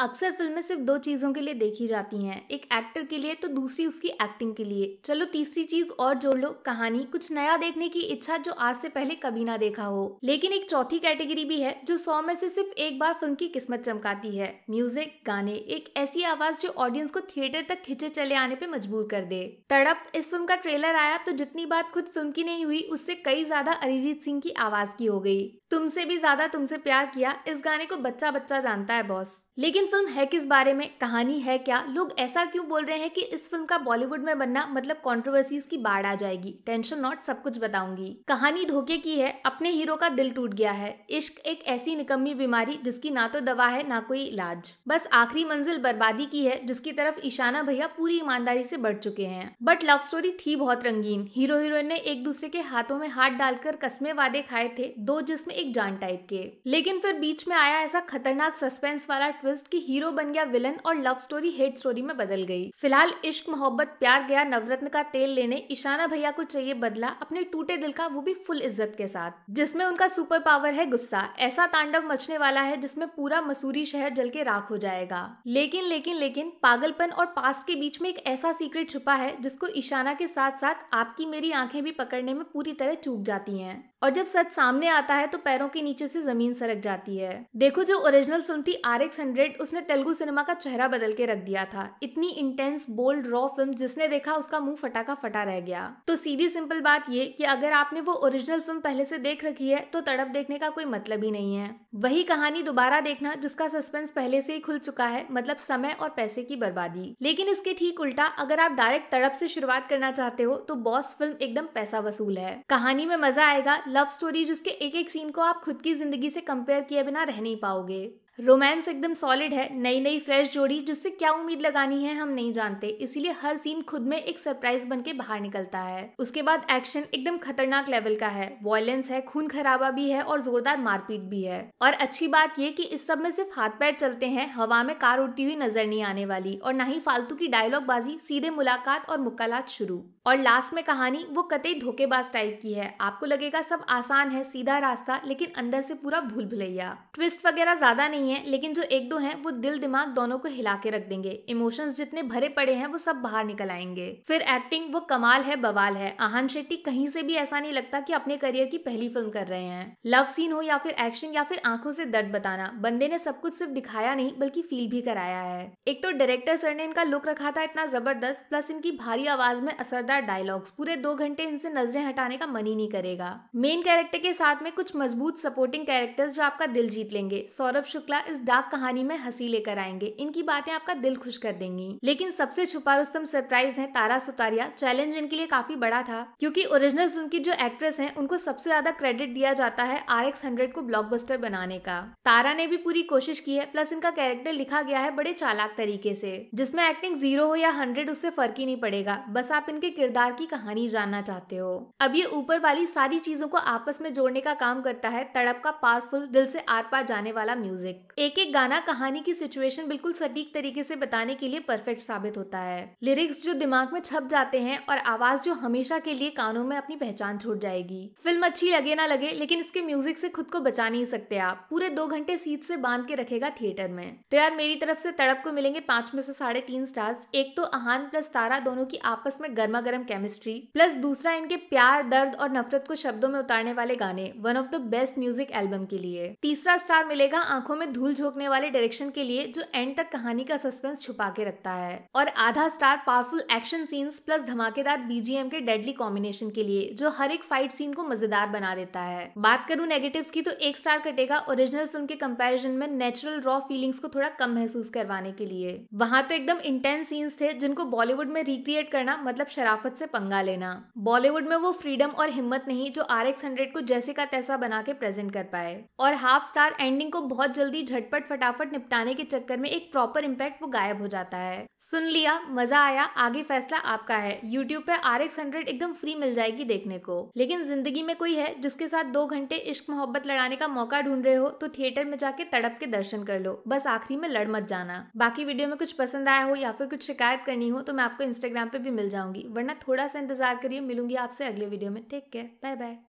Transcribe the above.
अक्सर फिल्में सिर्फ दो चीज़ों के लिए देखी जाती हैं एक एक्टर के लिए तो दूसरी उसकी एक्टिंग के लिए चलो तीसरी चीज़ और जोड़ लो कहानी कुछ नया देखने की इच्छा जो आज से पहले कभी ना देखा हो लेकिन एक चौथी कैटेगरी भी है जो सौ में से सिर्फ एक बार फिल्म की किस्मत चमकाती है म्यूजिक गाने एक ऐसी आवाज जो ऑडियंस को थिएटर तक खिंचे चले आने पर मजबूर कर दे तड़प इस फिल्म का ट्रेलर आया तो जितनी बात खुद फिल्म की नहीं हुई उससे कई ज्यादा अरिजीत सिंह की आवाज की हो गई तुमसे भी ज्यादा तुमसे प्यार किया इस गाने को बच्चा बच्चा जानता है बॉस लेकिन मेन फिल्म है किस बारे में कहानी है क्या लोग ऐसा क्यों बोल रहे हैं कि इस फिल्म का बॉलीवुड में बनना मतलब कॉन्ट्रोवर्सीज की बाढ़ आ जाएगी टेंशन नॉट सब कुछ बताऊंगी कहानी धोखे की है अपने हीरो का दिल टूट गया है इश्क एक ऐसी निकम्मी बीमारी जिसकी ना तो दवा है ना कोई इलाज बस आखिरी मंजिल बर्बादी की है जिसकी तरफ ईशाना भैया पूरी ईमानदारी से बढ़ चुके हैं बट लव स्टोरी थी बहुत रंगीन हीरो हीरोइन ने एक दूसरे के हाथों में हाथ डालकर कस्मे वादे खाए थे दो जिसमें एक जान टाइप के लेकिन फिर बीच में आया ऐसा खतरनाक सस्पेंस वाला ट्विस्ट की हीरो बन गया विलन और लव स्टोरी हेड स्टोरी में बदल गई फिलहाल इश्क मोहब्बत प्यार गया नवरत्न का तेल लेने ईशाना भैया को चाहिए बदला अपने टूटे दिल का वो भी फुल इज्जत के साथ जिसमें उनका सुपर पावर है गुस्सा ऐसा तांडव मचने वाला है जिसमें पूरा मसूरी शहर जल के राख हो जाएगा लेकिन लेकिन लेकिन पागलपन और पास्ट के बीच में एक ऐसा सीक्रेट छिपा है जिसको ईशाना के साथ साथ आपकी मेरी आंखें भी पकड़ने में पूरी तरह चूक जाती हैं और जब सच सामने आता है तो पैरों के नीचे से जमीन सरक जाती है देखो जो ओरिजिनल फिल्म थी आर एक्स हंड्रेड उसने तेलुगु सिनेमा का चेहरा बदल के रख दिया था इतनी इंटेंस बोल्ड रॉ फिल्म जिसने देखा उसका मुंह फटा का फटा रह गया तो सीधी सिंपल बात ये कि अगर आपने वो ओरिजिनल फिल्म पहले से देख रखी है तो तड़प देखने का कोई मतलब ही नहीं है वही कहानी दोबारा देखना जिसका सस्पेंस पहले से ही खुल चुका है मतलब समय और पैसे की बर्बादी लेकिन इसके ठीक उल्टा अगर आप डायरेक्ट तड़प से शुरुआत करना चाहते हो तो बॉस फिल्म एकदम पैसा वसूल है कहानी में मजा आएगा लव स्टोरी जिसके एक एक सीन को आप खुद की ज़िंदगी से कंपेयर किए बिना रह नहीं पाओगे रोमांस एकदम सॉलिड है नई नई फ्रेश जोड़ी जिससे क्या उम्मीद लगानी है हम नहीं जानते इसीलिए हर सीन खुद में एक सरप्राइज बन के बाहर निकलता है उसके बाद एक्शन एकदम खतरनाक लेवल का है वॉयलेंस है खून खराबा भी है और जोरदार मारपीट भी है और अच्छी बात ये कि इस सब में सिर्फ हाथ पैर चलते हैं हवा में कार उड़ती हुई नजर नहीं आने वाली और ना ही फालतू की डायलॉग बाजी सीधे मुलाकात और मुक्कालात शुरू और लास्ट में कहानी वो कतई धोखेबाज टाइप की है आपको लगेगा सब आसान है सीधा रास्ता लेकिन अंदर से पूरा भूल भुलैया ट्विस्ट वगैरह ज्यादा नहीं नहीं है लेकिन जो एक दो हैं वो दिल दिमाग दोनों को हिला के रख देंगे इमोशंस जितने भरे पड़े हैं वो सब बाहर निकल आएंगे फिर एक्टिंग वो कमाल है बवाल है आहान शेट्टी कहीं से भी ऐसा नहीं लगता कि अपने करियर की पहली फिल्म कर रहे हैं लव सीन हो या फिर एक्शन या फिर आंखों से दर्द बताना बंदे ने सब कुछ सिर्फ दिखाया नहीं बल्कि फील भी कराया है एक तो डायरेक्टर सर ने इनका लुक रखा था इतना जबरदस्त प्लस इनकी भारी आवाज में असरदार डायलॉग्स पूरे दो घंटे इनसे नजरें हटाने का मन ही नहीं करेगा मेन कैरेक्टर के साथ में कुछ मजबूत सपोर्टिंग कैरेक्टर्स जो आपका दिल जीत लेंगे सौरभ शुक्ला शुक्ला इस डाक कहानी में हंसी लेकर आएंगे इनकी बातें आपका दिल खुश कर देंगी लेकिन सबसे छुपा रुस्तम सरप्राइज है तारा सुतारिया चैलेंज इनके लिए काफी बड़ा था क्योंकि ओरिजिनल फिल्म की जो एक्ट्रेस है उनको सबसे ज्यादा क्रेडिट दिया जाता है आर एक्स हंड्रेड को ब्लॉक बनाने का तारा ने भी पूरी कोशिश की है प्लस इनका कैरेक्टर लिखा गया है बड़े चालाक तरीके से जिसमें एक्टिंग जीरो हो या हंड्रेड उससे फर्क ही नहीं पड़ेगा बस आप इनके किरदार की कहानी जानना चाहते हो अब ये ऊपर वाली सारी चीजों को आपस में जोड़ने का काम करता है तड़प का पावरफुल दिल से आर पार जाने वाला म्यूजिक एक एक गाना कहानी की सिचुएशन बिल्कुल सटीक तरीके से बताने के लिए परफेक्ट साबित होता है लिरिक्स जो दिमाग में छप जाते हैं और आवाज जो हमेशा के लिए कानों में अपनी पहचान छूट जाएगी फिल्म अच्छी लगे ना लगे लेकिन इसके म्यूजिक से खुद को बचा नहीं सकते आप पूरे दो घंटे सीट से बांध के रखेगा थिएटर में तो यार मेरी तरफ से तड़प को मिलेंगे पांच में से साढ़े तीन स्टार्स एक तो अहान प्लस तारा दोनों की आपस में गर्मा गर्म केमिस्ट्री प्लस दूसरा इनके प्यार दर्द और नफरत को शब्दों में उतारने वाले गाने one of the best music album के लिए तीसरा स्टार मिलेगा आंखों में धूल झोंकने वाले डायरेक्शन के लिए जो एंड तक कहानी का सस्पेंस छुपा के रखता है और आधा star powerful action scenes plus धमाकेदार बीजीएम के डेडली कॉम्बिनेशन के लिए जो हर एक फाइट सीन को मजेदार बना देता है बात करूं नेगेटिव्स की तो एक स्टार कटेगा ओरिजिनल फिल्म के कंपैरिजन में नेचुरल रॉ फीलिंग्स को थोड़ा कम महसूस करवाने के लिए वहां तो एकदम इंटेंस सीन्स थे जिनको बॉलीवुड में रिक्रिएट करना मतलब शराफत से पंगा लेना बॉलीवुड में वो फ्रीडम और हिम्मत नहीं जो आर एक्स हंड्रेड को जैसे का तैसा बना के प्रेजेंट कर पाए और हाफ स्टार एंडिंग को बहुत जल्दी झटपट फटाफट निपटाने के चक्कर में एक प्रॉपर इम्पैक्ट वो गायब हो जाता है सुन लिया मजा आया आगे फैसला आपका है यूट्यूब पे आर एक्स हंड्रेड एकदम फ्री मिल जाएगी देखने को लेकिन जिंदगी में कोई है जिसके साथ दो घंटे इश्क मोहब्बत लड़ाने का मौका ढूंढ रहे हो तो थिएटर में जाके तड़प के दर्शन कर लो बस आखिरी में लड़ मत जाना बाकी वीडियो में कुछ पसंद आया हो या फिर कुछ शिकायत करनी हो तो मैं आपको इंस्टाग्राम पे भी मिल जाऊंगी वरना थोड़ा सा इंतजार करिए मिलूंगी आपसे अगले वीडियो में टेक केयर बाय बाय